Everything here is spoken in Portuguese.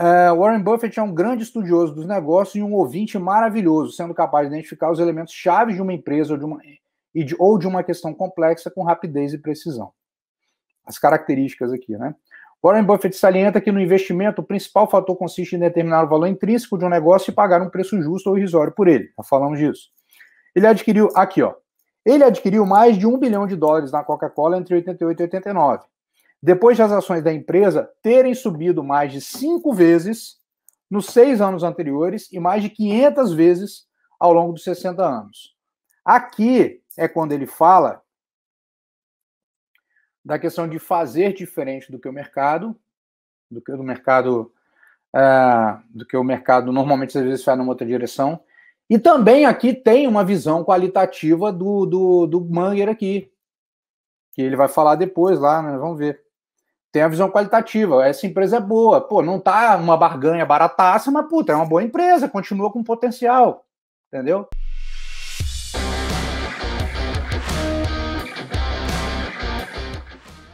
Uh, Warren Buffett é um grande estudioso dos negócios e um ouvinte maravilhoso, sendo capaz de identificar os elementos chaves de uma empresa ou de uma, de, ou de uma questão complexa com rapidez e precisão. As características aqui, né? Warren Buffett salienta que no investimento o principal fator consiste em determinar o valor intrínseco de um negócio e pagar um preço justo ou irrisório por ele. Já falamos disso. Ele adquiriu, aqui ó, ele adquiriu mais de um bilhão de dólares na Coca-Cola entre 88 e 89 depois das ações da empresa terem subido mais de cinco vezes nos seis anos anteriores e mais de 500 vezes ao longo dos 60 anos. Aqui é quando ele fala da questão de fazer diferente do que o mercado, do que o mercado, uh, do que o mercado normalmente às vezes faz numa outra direção. E também aqui tem uma visão qualitativa do, do, do Manger aqui, que ele vai falar depois lá, né? Vamos ver tem a visão qualitativa. Essa empresa é boa. Pô, não tá uma barganha barataça, mas puta, é uma boa empresa, continua com potencial. Entendeu?